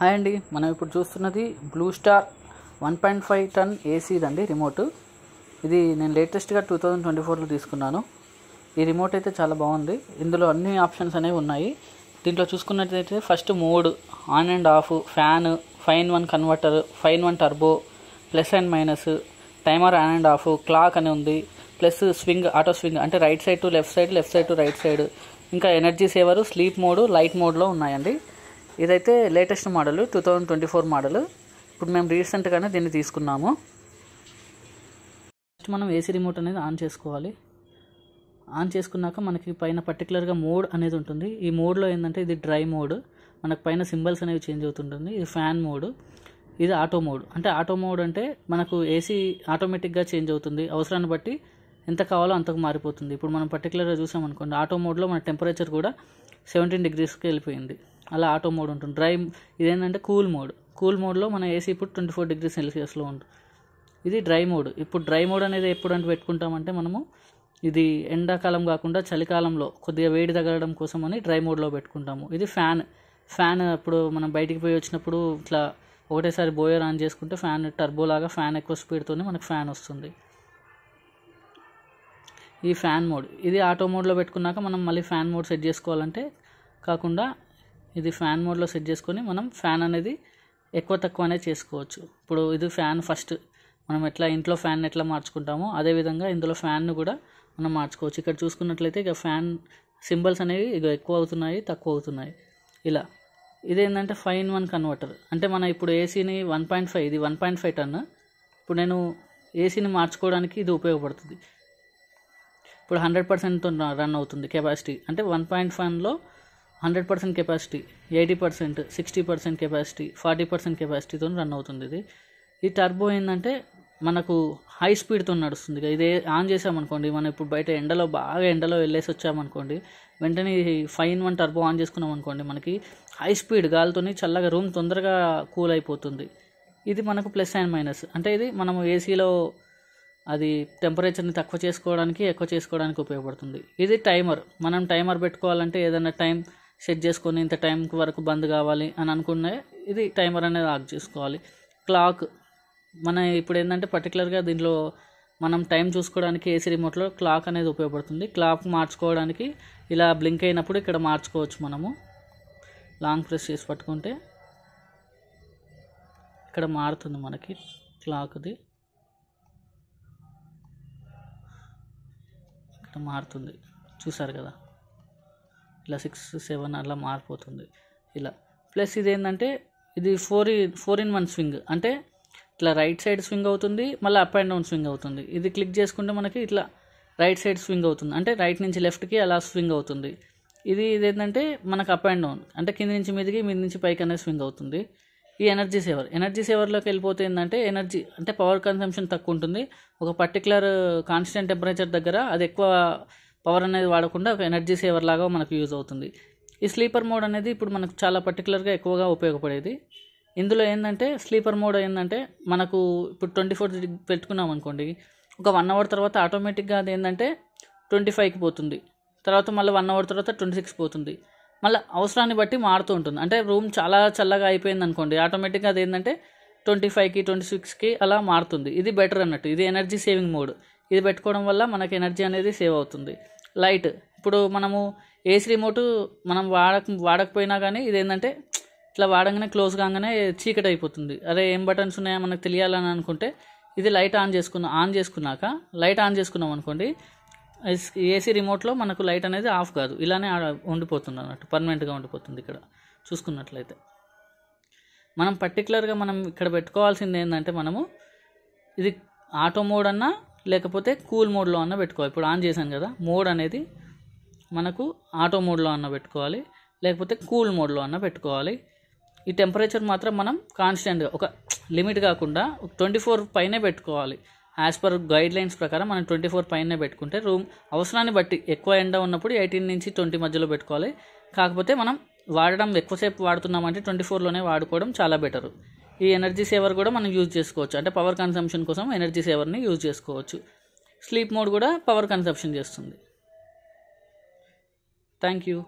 hi అండి మనం ఇప్పుడు చూస్తున్నది blue star one point five ton ఏసీది అండి రిమోట్ ఇది నేను లేటెస్ట్గా టూ థౌజండ్ ట్వంటీ ఫోర్లో తీసుకున్నాను ఈ రిమోట్ అయితే చాలా బాగుంది ఇందులో అన్ని ఆప్షన్స్ అనేవి ఉన్నాయి దీంట్లో చూసుకున్నట్లయితే first mode on and off fan fine one converter fine one turbo plus and minus timer on and off clock అని ఉంది ప్లస్ స్వింగ్ ఆటో స్వింగ్ అంటే right side to left side left side to right side ఇంకా energy saver sleep mode light మోడ్లో ఉన్నాయండి ఇదైతే latest model two thousand twenty four model ఇప్పుడు మేము రీసెంట్గానే దీన్ని తీసుకున్నాము ఫస్ట్ మనం ఏసీ రిమోట్ అనేది ఆన్ చేసుకోవాలి ఆన్ చేసుకున్నాక మనకి పైన పర్టికులర్గా మోడ్ అనేది ఉంటుంది ఈ మోడ్లో ఏంటంటే ఇది డ్రై మోడ్ మనకు పైన సింబల్స్ అనేవి చేంజ్ అవుతుంటుంది ఇది ఫ్యాన్ మోడ్ ఇది ఆటో మోడ్ అంటే ఆటో మోడ్ అంటే మనకు ఏసీ ఆటోమేటిక్గా చేంజ్ అవుతుంది అవసరాన్ని బట్టి ఎంత కావాలో అంతకు మారిపోతుంది ఇప్పుడు మనం పర్టికులర్గా చూసామనుకోండి ఆటో మోడ్లో మన టెంపరేచర్ కూడా సెవెంటీన్ డిగ్రీస్కి వెళ్ళిపోయింది అలా ఆటో మోడ్ ఉంటుంది డ్రై ఇదేంటంటే కూల్ మోడ్ కూల్ మోడ్లో మన ఏసీ ఇప్పుడు ట్వంటీ ఫోర్ డిగ్రీ సెల్సియస్లో ఉంటుంది ఇది డ్రై మోడ్ ఇప్పుడు డ్రై మోడ్ అనేది ఎప్పుడు అంటే పెట్టుకుంటామంటే మనము ఇది ఎండాకాలం కాకుండా చలికాలంలో కొద్దిగా వేడి తగలడం కోసం అని డ్రై మోడ్లో పెట్టుకుంటాము ఇది ఫ్యాన్ ఫ్యాన్ అప్పుడు మనం బయటికి పోయి వచ్చినప్పుడు ఇట్లా ఒకటేసారి బోయర్ ఆన్ చేసుకుంటే ఫ్యాన్ టర్బోలాగా ఫ్యాన్ ఎక్కువ స్పీడ్తోనే మనకు ఫ్యాన్ వస్తుంది ఈ ఫ్యాన్ మోడ్ ఇది ఆటో మోడ్లో పెట్టుకున్నాక మనం మళ్ళీ ఫ్యాన్ మోడ్ సెట్ చేసుకోవాలంటే కాకుండా ఇది ఫ్యాన్ మోడ్లో సెట్ చేసుకొని మనం ఫ్యాన్ అనేది ఎక్కువ తక్కువనే చేసుకోవచ్చు ఇప్పుడు ఇది ఫ్యాన్ ఫస్ట్ మనం ఎట్లా ఇంట్లో ఫ్యాన్ ఎట్లా మార్చుకుంటామో అదేవిధంగా ఇందులో ఫ్యాన్ను కూడా మనం మార్చుకోవచ్చు ఇక్కడ చూసుకున్నట్లయితే ఇక ఫ్యాన్ సింబల్స్ అనేవి ఇక ఎక్కువ అవుతున్నాయి తక్కువ అవుతున్నాయి ఇలా ఇదేంటంటే ఫైవ్ ఇన్ వన్ కన్వర్టర్ అంటే మన ఇప్పుడు ఏసీని వన్ పాయింట్ ఫైవ్ ఇది వన్ పాయింట్ ఫైవ్ టన్ ఇప్పుడు నేను ఏసీని మార్చుకోవడానికి ఇది ఉపయోగపడుతుంది ఇప్పుడు హండ్రెడ్ పర్సెంట్తో రన్ అవుతుంది కెపాసిటీ అంటే వన్ పాయింట్ ఫైవ్లో hundred percent capacity eighty percent sixty percent capacity forty percent కెపాసిటీతో రన్ అవుతుంది ఇది ఈ టర్బో ఏంటంటే మనకు హై స్పీడ్తో నడుస్తుంది ఇది ఆన్ చేసామనుకోండి మనం ఇప్పుడు బయట ఎండలో బాగా ఎండలో వెళ్ళేసి వచ్చామనుకోండి వెంటనే ఫైన్ వన్ టర్బో ఆన్ చేసుకున్నాం అనుకోండి మనకి హై స్పీడ్ గాలితోని చల్లగా రూమ్ తొందరగా కూల్ అయిపోతుంది ఇది మనకు ప్లస్ అండ్ మైనస్ అంటే ఇది మనం ఏసీలో అది టెంపరేచర్ని తక్కువ చేసుకోవడానికి ఎక్కువ చేసుకోవడానికి ఉపయోగపడుతుంది ఇది టైమర్ మనం టైమర్ పెట్టుకోవాలంటే ఏదైనా టైం సెట్ చేసుకొని ఇంత టైం వరకు బంద్ కావాలి అని అనుకునే ఇది టైమర్ అనేది ఆఫ్ చేసుకోవాలి క్లాక్ మన ఇప్పుడు ఏంటంటే పర్టికులర్గా దీంట్లో మనం టైం చూసుకోవడానికి ఏసీ రిమోట్లో క్లాక్ అనేది ఉపయోగపడుతుంది క్లాక్ మార్చుకోవడానికి ఇలా బ్లింక్ అయినప్పుడు ఇక్కడ మార్చుకోవచ్చు మనము లాంగ్ ప్రెస్ చేసి పట్టుకుంటే ఇక్కడ మారుతుంది మనకి క్లాక్ది ఇక్కడ మారుతుంది చూసారు కదా ఇలా సిక్స్ సెవెన్ అలా మారిపోతుంది ఇలా ప్లస్ ఇది ఏంటంటే ఇది four four in one swing అంటే ఇట్లా రైట్ సైడ్ స్వింగ్ అవుతుంది మళ్ళీ అప్ అండ్ డౌన్ స్వింగ్ అవుతుంది ఇది క్లిక్ చేసుకుంటే మనకి ఇట్లా రైట్ సైడ్ స్వింగ్ అవుతుంది అంటే రైట్ నుంచి లెఫ్ట్కి అలా స్వింగ్ అవుతుంది ఇది ఇదేంటంటే మనకు అప్ అండ్ డౌన్ అంటే కింద నుంచి మీదకి మీద నుంచి పైకి అనేది స్వింగ్ అవుతుంది ఈ ఎనర్జీ సేవర్ ఎనర్జీ సేవర్లోకి వెళ్ళిపోతే ఏంటంటే ఎనర్జీ అంటే పవర్ కన్సంప్షన్ తక్కువ ఉంటుంది ఒక పర్టికులర్ కాన్స్టెంట్ టెంపరేచర్ దగ్గర అది ఎక్కువ పవర్ అనేది వాడకుండా ఎనర్జీ సేవర్ లాగా మనకు యూజ్ అవుతుంది ఈ స్లీపర్ మోడ్ అనేది ఇప్పుడు మనకు చాలా పర్టికులర్గా ఎక్కువగా ఉపయోగపడేది ఇందులో ఏంటంటే స్లీపర్ మోడ్ ఏంటంటే మనకు ఇప్పుడు ట్వంటీ ఫోర్ పెట్టుకున్నాం అనుకోండి ఒక వన్ అవర్ తర్వాత ఆటోమేటిక్గా అది ఏంటంటే ట్వంటీ ఫైవ్కి పోతుంది తర్వాత మళ్ళీ వన్ అవర్ తర్వాత ట్వంటీ సిక్స్ పోతుంది మళ్ళీ అవసరాన్ని బట్టి మారుతూ ఉంటుంది అంటే రూమ్ చాలా చల్లగా అయిపోయింది అనుకోండి ఆటోమేటిక్గా అది ఏంటంటే ట్వంటీ ఫైవ్కి ట్వంటీ సిక్స్కి అలా మారుతుంది ఇది బెటర్ అన్నట్టు ఇది ఎనర్జీ సేవింగ్ మోడ్ ఇది పెట్టుకోవడం వల్ల మనకి ఎనర్జీ అనేది సేవ్ అవుతుంది లైట్ ఇప్పుడు మనము ఏసీ రిమోట్ మనం వాడక వాడకపోయినా కానీ ఇదేంటంటే ఇట్లా వాడంగానే క్లోజ్ కాగానే చీకటి అయిపోతుంది అదే ఏం బటన్స్ ఉన్నాయో మనకు తెలియాలని అనుకుంటే ఇది లైట్ ఆన్ చేసుకున్నా ఆన్ చేసుకున్నాక లైట్ ఆన్ చేసుకున్నాం అనుకోండి ఏసీ రిమోట్లో మనకు లైట్ అనేది ఆఫ్ కాదు ఇలానే ఉండిపోతుంది అన్నట్టు పర్మనెంట్గా ఉండిపోతుంది ఇక్కడ చూసుకున్నట్లయితే మనం పర్టికులర్గా మనం ఇక్కడ పెట్టుకోవాల్సింది ఏంటంటే మనము ఇది ఆటో మోడ్ అన్నా లేకపోతే కూల్ మోడ్లో అన్న పెట్టుకోవాలి ఇప్పుడు ఆన్ చేశాను కదా మోడ్ అనేది మనకు ఆటో మోడ్లో అన్న పెట్టుకోవాలి లేకపోతే కూల్ మోడ్లో అన్న పెట్టుకోవాలి ఈ టెంపరేచర్ మాత్రం మనం కాన్స్టెంట్గా ఒక లిమిట్ కాకుండా ట్వంటీ ఫోర్ పైనే పెట్టుకోవాలి యాజ్ పర్ గైడ్ లైన్స్ ప్రకారం మనం ట్వంటీ ఫోర్ పైనే పెట్టుకుంటే రూమ్ అవసరాన్ని బట్టి ఎక్కువ ఎండ ఉన్నప్పుడు ఎయిటీన్ నుంచి ట్వంటీ మధ్యలో పెట్టుకోవాలి కాకపోతే మనం వాడడం ఎక్కువసేపు వాడుతున్నామంటే ట్వంటీ ఫోర్లోనే వాడుకోవడం చాలా బెటరు ఈ ఎనర్జీ సేవర్ కూడా మనం యూజ్ చేసుకోవచ్చు అంటే పవర్ కన్సంప్షన్ కోసం ఎనర్జీ సేవర్ని యూజ్ చేసుకోవచ్చు స్లీప్ మోడ్ కూడా పవర్ కన్సంప్షన్ చేస్తుంది థ్యాంక్ యూ